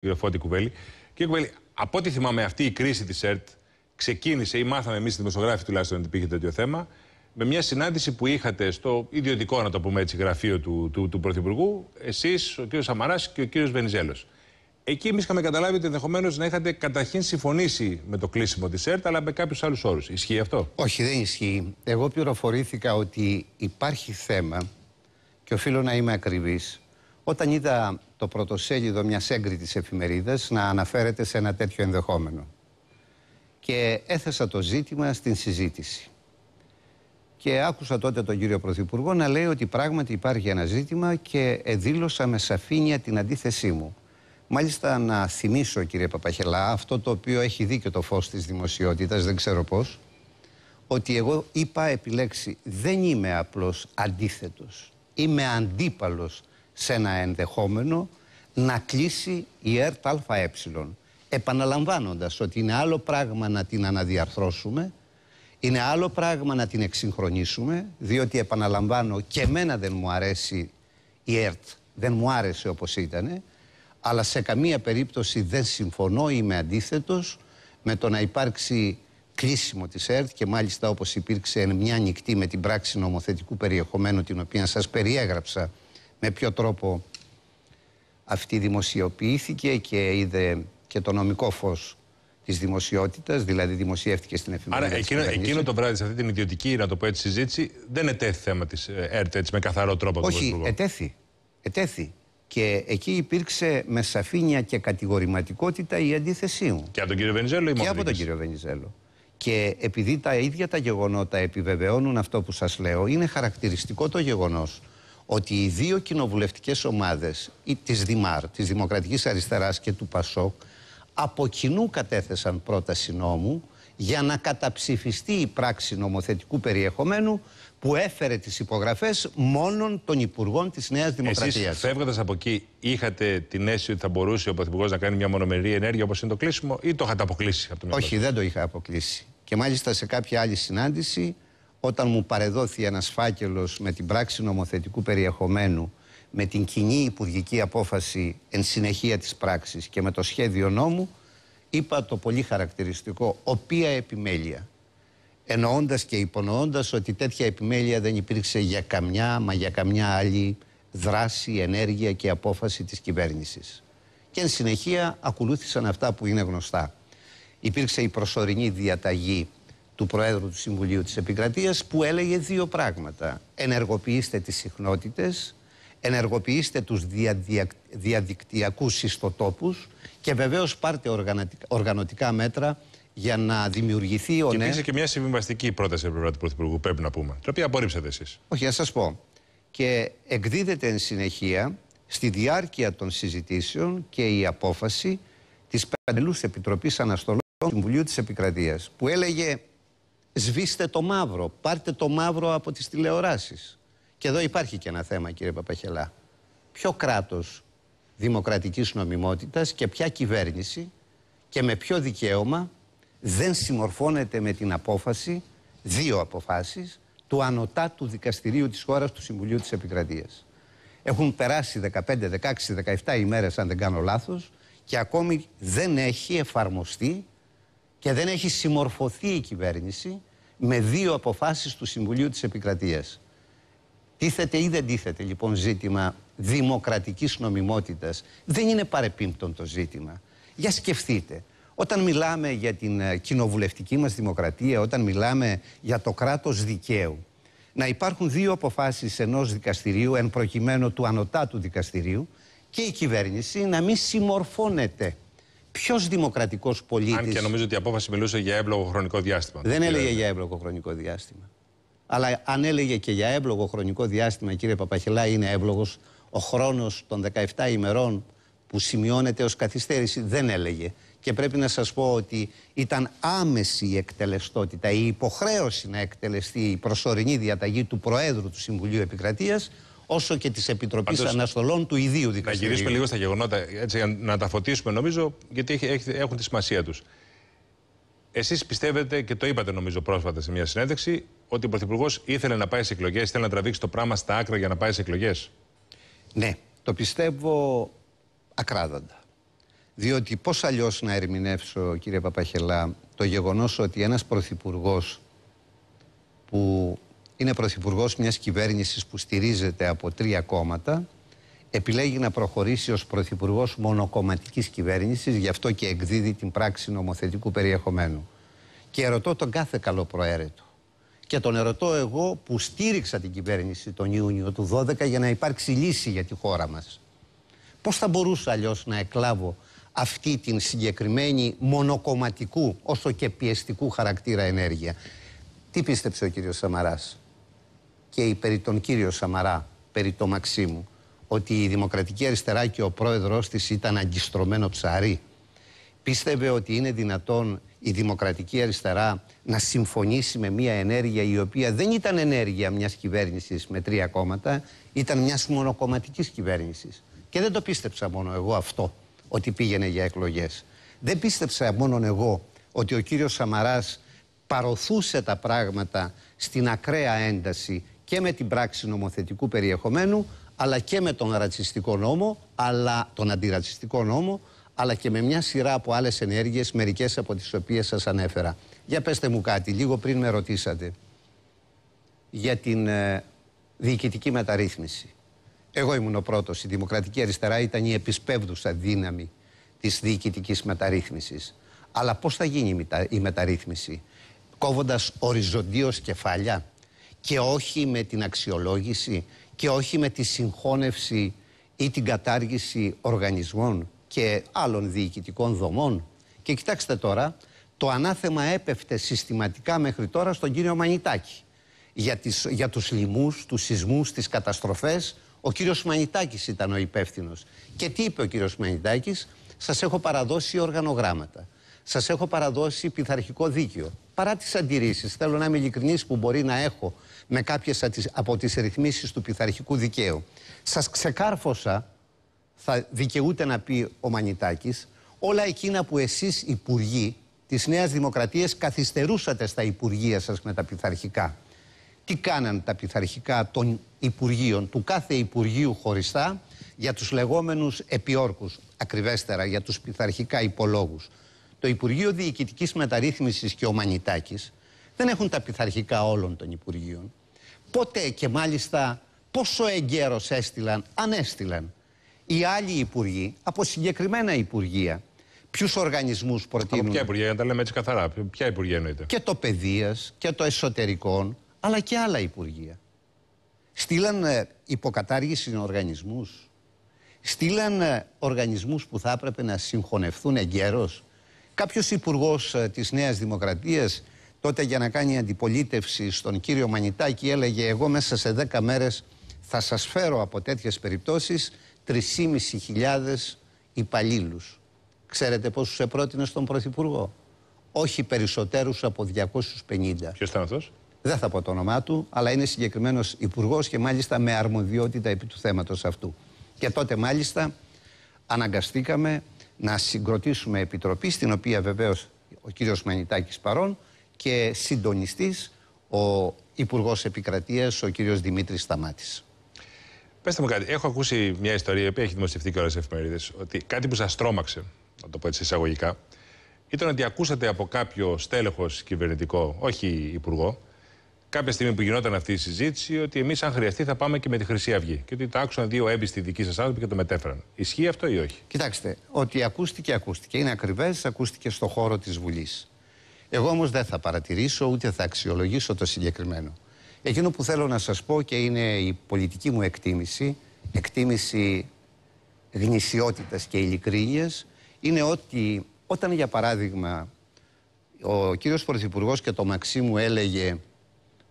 κύριο Φώτη Κουβέλη. Κύριε Κουβέλη, από ό,τι θυμάμαι, αυτή η κρίση της ΕΡΤ ξεκίνησε ή μάθαμε εμείς οι δημοσιογράφοι τουλάχιστον ότι υπήρχε τέτοιο θέμα με μια συνάντηση που είχατε στο ιδιωτικό, να το πούμε έτσι, γραφείο του, του, του Πρωθυπουργού, εσείς, ο κύριος Σαμαράς και ο κύριος Βενιζέλος. Εκεί εμείς είχαμε καταλάβει ότι ενδεχομένως να είχατε καταρχήν συμφωνήσει με το κλείσιμο της ΕΡΤ, αλλά με κάποιους άλλους όρους. Ισχύει αυτό. Όχι, δεν ισχύει. Εγώ πληροφορήθηκα ότι υπάρχει θέμα, και οφείλω να είμαι ακριβής, όταν είδα το πρωτοσέλιδο μιας έγκριτης εφημερίδας να αναφέρεται σε ένα τέτοιο ενδεχόμενο. Και έθεσα το ζήτημα στην συζήτηση. Και άκουσα τότε τον κύριο Πρωθυπουργό να λέει ότι πράγματι υπάρχει ένα ζήτημα και εδήλωσα με σαφήνεια την αντίθεσή μου. Μάλιστα να θυμίσω κύριε Παπαχελά αυτό το οποίο έχει δει και το φως της δημοσιότητας, δεν ξέρω πώς, ότι εγώ είπα επιλέξει δεν είμαι απλώς αντίθετος, είμαι αντίπαλος σε ένα ενδεχόμενο να κλείσει η ΕΡΤ ΑΕ. Επαναλαμβάνοντας ότι είναι άλλο πράγμα να την αναδιαρθρώσουμε, είναι άλλο πράγμα να την εξυγχρονίσουμε, διότι επαναλαμβάνω και εμένα δεν μου αρέσει η ΕΡΤ, δεν μου άρεσε όπως ήταν, αλλά σε καμία περίπτωση δεν συμφωνώ, ή είμαι αντίθετος με το να υπάρξει κλείσιμο της ΕΡΤ και μάλιστα όπως υπήρξε μια νυχτή με την πράξη νομοθετικού περιεχομένου την οποία σας περιέγραψα με ποιο τρόπο αυτή δημοσιοποιήθηκε και είδε και το νομικό φως της δημοσιότητας, δηλαδή δημοσιεύτηκε στην εφημερίδα. Άρα εκείνο, το βράδυ, σε αυτή την ιδιωτική, να το πω έτσι, συζήτηση, δεν ετέθη θέμα της ε, ΕΡΤ έτσι, με καθαρό τρόπο Όχι, ετέθη. Ετέθη. Και εκεί υπήρξε με σαφήνεια και κατηγορηματικότητα η αντίθεσή μου. Και από τον κύριο Βενιζέλο ή μόνο. Και από τον κύριο Βενιζέλο. Και επειδή τα ίδια τα γεγονότα επιβεβαιώνουν αυτό που σας λέω, είναι χαρακτηριστικό το γεγονός ότι οι δύο κοινοβουλευτικές ομάδες ή της τη της Δημοκρατικής Αριστεράς και του ΠΑΣΟΚ από κοινού κατέθεσαν πρόταση νόμου για να καταψηφιστεί η πράξη νομοθετικού περιεχομένου που έφερε τις υπογραφές μόνον των Υπουργών της Νέας Δημοκρατίας. Εσείς φεύγοντας από εκεί είχατε την αίσθηση ότι θα μπορούσε ο Πρωθυπουργός να κάνει μια μονομερή ενέργεια όπως είναι το κλείσιμο ή το είχατε αποκλείσει από Όχι, δεν το είχα αποκλείσει. Και μάλιστα σε κάποια άλλη συνάντηση όταν μου παρεδόθη ένας φάκελος με την πράξη νομοθετικού περιεχομένου με την κοινή υπουργική απόφαση εν συνεχεία της πράξης και με το σχέδιο νόμου είπα το πολύ χαρακτηριστικό «οποία επιμέλεια» εννοώντας και υπονοώντας ότι τέτοια επιμέλεια δεν υπήρξε για καμιά μα για καμιά άλλη δράση, ενέργεια και απόφαση της κυβέρνησης. Και εν συνεχεία ακολούθησαν αυτά που είναι γνωστά. Υπήρξε η προσωρινή διαταγή του Προέδρου του Συμβουλίου της Επικρατείας που έλεγε δύο πράγματα. Ενεργοποιήστε τις συχνότητες, ενεργοποιήστε τους διαδικτυακού διαδικτυακούς ιστοτόπους και βεβαίως πάρτε οργανωτικά, μέτρα για να δημιουργηθεί ο ΝΕ. Και υπήρξε και μια συμβιβαστική πρόταση από πλευρά του Πρωθυπουργού, πρέπει να πούμε, την οποία απορρίψατε εσείς. Όχι, να σας πω. Και εκδίδεται εν συνεχεία στη διάρκεια των συζητήσεων και η απόφαση της πατελού Επιτροπής Αναστολών του Συμβουλίου της Επικρατείας που έλεγε Σβήστε το μαύρο, πάρτε το μαύρο από τις τηλεοράσεις. Και εδώ υπάρχει και ένα θέμα κύριε Παπαχελά. Ποιο κράτος δημοκρατικής νομιμότητας και ποια κυβέρνηση και με ποιο δικαίωμα δεν συμμορφώνεται με την απόφαση, δύο αποφάσεις, του ανωτάτου δικαστηρίου της χώρας του Συμβουλίου της Επικρατείας. Έχουν περάσει 15, 16, 17 ημέρες αν δεν κάνω λάθος και ακόμη δεν έχει εφαρμοστεί και δεν έχει συμμορφωθεί η κυβέρνηση με δύο αποφάσεις του Συμβουλίου της Επικρατείας. Τίθεται ή δεν τίθεται λοιπόν ζήτημα δημοκρατικής νομιμότητας. Δεν είναι παρεπίμπτον το ζήτημα. Για σκεφτείτε. Όταν μιλάμε για την ε, κοινοβουλευτική μας δημοκρατία, όταν μιλάμε για το κράτος δικαίου, να υπάρχουν δύο αποφάσεις ενός δικαστηρίου, εν προκειμένου του ανωτάτου δικαστηρίου, και η κυβέρνηση να μην συμμορφώνεται ποιος δημοκρατικός πολίτης. Αν και νομίζω ότι η απόφαση μιλούσε για έμπλογο χρονικό διάστημα. Δεν έλεγε δηλαδή- για εύλογο χρονικό διάστημα. Αλλά αν έλεγε και για έμπλογο χρονικό διάστημα, κύριε Παπαχελά, είναι εύλογος ο χρόνος των 17 ημερών που σημειώνεται ως καθυστέρηση. Δεν έλεγε. Και πρέπει να σας πω ότι ήταν άμεση η εκτελεστότητα, η υποχρέωση να εκτελεστεί η προσωρινή διαταγή του Προέδρου του Συμβουλίου Επικρατείας όσο και της Επιτροπής Αναστολών του ιδίου δικαστηρίου. Να γυρίσουμε λίγο στα γεγονότα, έτσι, να τα φωτίσουμε νομίζω, γιατί έχουν τη σημασία τους. Εσείς πιστεύετε και το είπατε νομίζω πρόσφατα σε μια συνέντευξη ότι ο Πρωθυπουργός ήθελε να πάει σε εκλογές, ήθελε να τραβήξει το πράγμα στα άκρα για να πάει σε εκλογές. Ναι, το πιστεύω ακράδαντα. Διότι πώς αλλιώς να ερμηνεύσω, κύριε Παπαχελά, το γεγονός ότι ένας πρωθυπουργός που είναι πρωθυπουργός μιας κυβέρνησης που στηρίζεται από τρία κόμματα, επιλέγει να προχωρήσει ως πρωθυπουργός μονοκομματικής κυβέρνησης, γι' αυτό και εκδίδει την πράξη νομοθετικού περιεχομένου. Και ερωτώ τον κάθε καλό προαίρετο. Και τον ερωτώ εγώ που στήριξα την κυβέρνηση τον Ιούνιο του 12 για να υπάρξει λύση για τη χώρα μας. Πώς θα μπορούσα αλλιώς να εκλάβω αυτή την συγκεκριμένη μονοκομματικού όσο και πιεστικού χαρακτήρα ενέργεια. Τι πίστεψε ο κύριος Σαμαράς και περί τον κύριο Σαμαρά, περί το Μαξίμου, ότι η Δημοκρατική Αριστερά και ο πρόεδρος της ήταν αγκιστρωμένο ψαρί. Πίστευε ότι είναι δυνατόν η Δημοκρατική Αριστερά να συμφωνήσει με μια ενέργεια η οποία δεν ήταν ενέργεια μιας κυβέρνησης με τρία κόμματα, ήταν μιας μονοκομματικής κυβέρνησης. Και δεν το πίστεψα μόνο εγώ αυτό, ότι πήγαινε για εκλογές. Δεν πίστεψα μόνο εγώ ότι ο κύριος Σαμαράς παροθούσε τα πράγματα στην ακραία ένταση και με την πράξη νομοθετικού περιεχομένου, αλλά και με τον ρατσιστικό νόμο, αλλά τον αντιρατσιστικό νόμο, αλλά και με μια σειρά από άλλες ενέργειες, μερικές από τις οποίες σας ανέφερα. Για πέστε μου κάτι, λίγο πριν με ρωτήσατε για την ε, διοικητική μεταρρύθμιση. Εγώ ήμουν ο πρώτος. Η Δημοκρατική Αριστερά ήταν η επισπεύδουσα δύναμη της διοικητικής μεταρρύθμισης. Αλλά πώς θα γίνει η μεταρρύθμιση, κόβοντας οριζοντίως κεφάλια, και όχι με την αξιολόγηση και όχι με τη συγχώνευση ή την κατάργηση οργανισμών και άλλων διοικητικών δομών. Και κοιτάξτε τώρα, το ανάθεμα έπεφτε συστηματικά μέχρι τώρα στον κύριο Μανιτάκη. Για, τις, για τους λοιμούς, τους σεισμούς, τις καταστροφές, ο κύριος Μανιτάκης ήταν ο υπεύθυνος. Και τι είπε ο κύριος Μανιτάκης, σας έχω παραδώσει οργανογράμματα. Σας έχω παραδώσει πειθαρχικό δίκαιο. Παρά τις αντιρρήσεις, θέλω να είμαι ειλικρινής που μπορεί να έχω με κάποιες από τις ρυθμίσεις του πειθαρχικού δικαίου. Σας ξεκάρφωσα, θα δικαιούται να πει ο Μανιτάκης, όλα εκείνα που εσείς υπουργοί της νέας δημοκρατίας, καθυστερούσατε στα υπουργεία σας με τα πειθαρχικά. Τι κάναν τα πειθαρχικά των υπουργείων, του κάθε υπουργείου χωριστά, για τους λεγόμενους επιόρκους, ακριβέστερα για τους πειθαρχικά υπολόγους. Το Υπουργείο Διοικητικής Μεταρρύθμισης και ο Μανιτάκης δεν έχουν τα πειθαρχικά όλων των Υπουργείων. Πότε και μάλιστα πόσο εγκαίρος έστειλαν, αν έστειλαν, οι άλλοι υπουργοί από συγκεκριμένα υπουργεία. Ποιους οργανισμούς προτείνουν. Από ποια υπουργεία, για να τα λέμε έτσι καθαρά. Ποια υπουργεία εννοείται. Και το παιδείας και το εσωτερικών, αλλά και άλλα υπουργεία. Στείλαν ε, υποκατάργηση οργανισμούς. Στείλαν ε, οργανισμούς που θα έπρεπε να συγχωνευτούν εγκαίρως. Κάποιος υπουργός ε, της Νέας Δημοκρατίας τότε για να κάνει αντιπολίτευση στον κύριο Μανιτάκη έλεγε εγώ μέσα σε 10 μέρες θα σας φέρω από τέτοιες περιπτώσεις 3.500 υπαλλήλους. Ξέρετε πόσους επρότεινε στον Πρωθυπουργό. Όχι περισσότερους από 250. Ποιος ήταν αυτός? Δεν θα πω το όνομά του, αλλά είναι συγκεκριμένος υπουργός και μάλιστα με αρμοδιότητα επί του θέματος αυτού. Και τότε μάλιστα αναγκαστήκαμε να συγκροτήσουμε επιτροπή, στην οποία βεβαίως ο κύριος Μανιτάκης παρών και συντονιστής ο Υπουργός Επικρατείας, ο κ. Δημήτρης Σταμάτης. Πετε μου κάτι, έχω ακούσει μια ιστορία η οποία έχει δημοσιευτεί και όλε τι εφημερίδες. Ότι κάτι που σας τρόμαξε, να το πω έτσι εισαγωγικά, ήταν ότι ακούσατε από κάποιο στέλεχος κυβερνητικό, όχι υπουργό, κάποια στιγμή που γινόταν αυτή η συζήτηση, ότι εμείς, αν χρειαστεί, θα πάμε και με τη Χρυσή Αυγή. Και ότι τα άκουσαν δύο έμπιστοι δικοί σας άνθρωποι και το μετέφεραν. Ισχύει αυτό ή όχι. Κοιτάξτε, ότι ακούστηκε, ακούστηκε. Είναι ακριβές, ακούστηκε στο χώρο της Βουλής. Εγώ όμως δεν θα παρατηρήσω ούτε θα αξιολογήσω το συγκεκριμένο. Εκείνο που θέλω να σας πω και είναι η πολιτική μου εκτίμηση, εκτίμηση γνησιότητας και ειλικρίνειας, είναι ότι όταν για παράδειγμα ο κύριος Πρωθυπουργός και το Μαξίμου έλεγε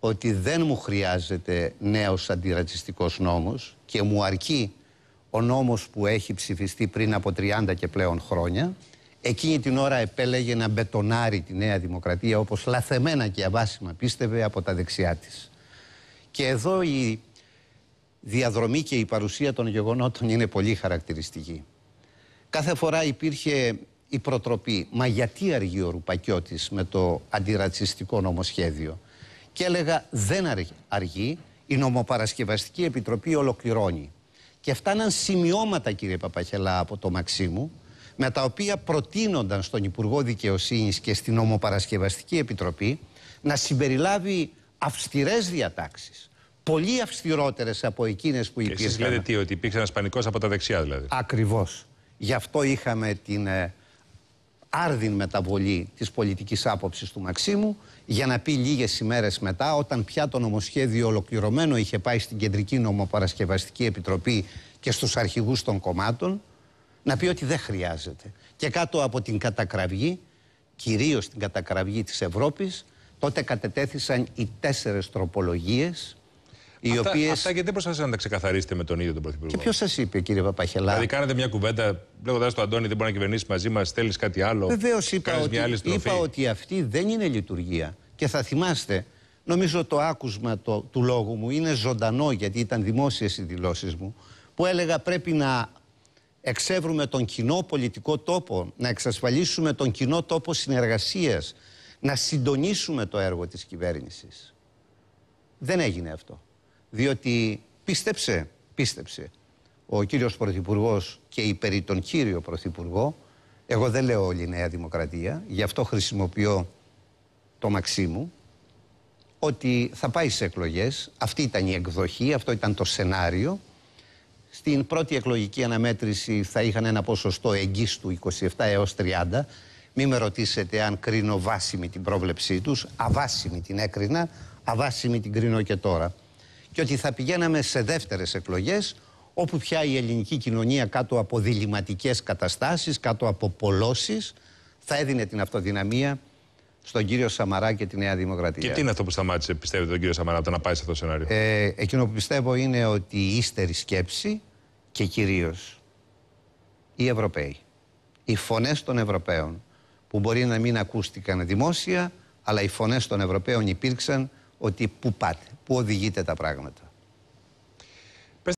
ότι δεν μου χρειάζεται νέος αντιρατσιστικός νόμος και μου αρκεί ο νόμος που έχει ψηφιστεί πριν από 30 και πλέον χρόνια Εκείνη την ώρα επέλεγε να μπετονάρει τη Νέα Δημοκρατία όπως λαθεμένα και αβάσιμα πίστευε από τα δεξιά της. Και εδώ η διαδρομή και η παρουσία των γεγονότων είναι πολύ χαρακτηριστική. Κάθε φορά υπήρχε η προτροπή «Μα γιατί αργεί ο Ρουπακιώτης με το αντιρατσιστικό νομοσχέδιο» και έλεγα «Δεν αργεί, η Νομοπαρασκευαστική Επιτροπή ολοκληρώνει». Και φτάναν σημειώματα κύριε Παπαχελά από το Μαξίμου με τα οποία προτείνονταν στον Υπουργό Δικαιοσύνης και στην Ομοπαρασκευαστική Επιτροπή να συμπεριλάβει αυστηρές διατάξεις, πολύ αυστηρότερες από εκείνες που υπήρχαν. Εσείς λέτε τι, ότι υπήρξε ένας πανικός από τα δεξιά δηλαδή. Ακριβώς. Γι' αυτό είχαμε την ε, άρδιν μεταβολή της πολιτικής άποψης του Μαξίμου για να πει λίγες ημέρες μετά όταν πια το νομοσχέδιο ολοκληρωμένο είχε πάει στην Κεντρική Νομοπαρασκευαστική Επιτροπή και στους αρχηγούς των κομμάτων να πει ότι δεν χρειάζεται. Και κάτω από την κατακραυγή, κυρίως την κατακραυγή της Ευρώπης, τότε κατετέθησαν οι τέσσερες τροπολογίες οι αυτά, οποίες... αυτά γιατί δεν προσπαθήσατε να τα ξεκαθαρίσετε με τον ίδιο τον Πρωθυπουργό. Και ποιος σας είπε, κύριε Παπαχελά. Δηλαδή, κάνετε μια κουβέντα λέγοντας το Αντώνη, δεν μπορεί να κυβερνήσεις μαζί μας, θέλεις κάτι άλλο. Βεβαίως είπα, ότι, είπα ότι αυτή δεν είναι λειτουργία. Και θα θυμάστε, νομίζω το άκουσμα το, του λόγου μου είναι ζωντανό, γιατί ήταν δημόσιες οι δηλώσεις μου, που έλεγα πρέπει να εξεύρουμε τον κοινό πολιτικό τόπο, να εξασφαλίσουμε τον κοινό τόπο συνεργασίας, να συντονίσουμε το έργο της κυβέρνησης. Δεν έγινε αυτό. Διότι πίστεψε, πίστεψε ο κύριος Πρωθυπουργός και η περί τον κύριο Πρωθυπουργό, εγώ δεν λέω όλη η Νέα Δημοκρατία, γι' αυτό χρησιμοποιώ το μαξί μου, ότι θα πάει σε εκλογές, αυτή ήταν η εκδοχή, αυτό ήταν το σενάριο, στην πρώτη εκλογική αναμέτρηση θα είχαν ένα ποσοστό εγγύστου 27 έως 30. Μην με ρωτήσετε αν κρίνω βάσιμη την πρόβλεψή τους. Αβάσιμη την έκρινα, αβάσιμη την κρίνω και τώρα. Και ότι θα πηγαίναμε σε δεύτερες εκλογές όπου πια η ελληνική κοινωνία κάτω από διληματικές καταστάσεις, κάτω από πολλώσεις, θα έδινε την αυτοδυναμία στον κύριο Σαμαρά και τη Νέα Δημοκρατία. Και τι είναι αυτό που σταμάτησε, πιστεύετε, τον κύριο Σαμαρά, από να πάει σε αυτό το σενάριο. Ε, εκείνο που πιστεύω είναι ότι η ύστερη σκέψη και κυρίως οι Ευρωπαίοι. Οι φωνές των Ευρωπαίων που μπορεί να μην ακούστηκαν δημόσια αλλά οι φωνές των Ευρωπαίων υπήρξαν ότι πού πάτε, πού οδηγείτε τα πράγματα.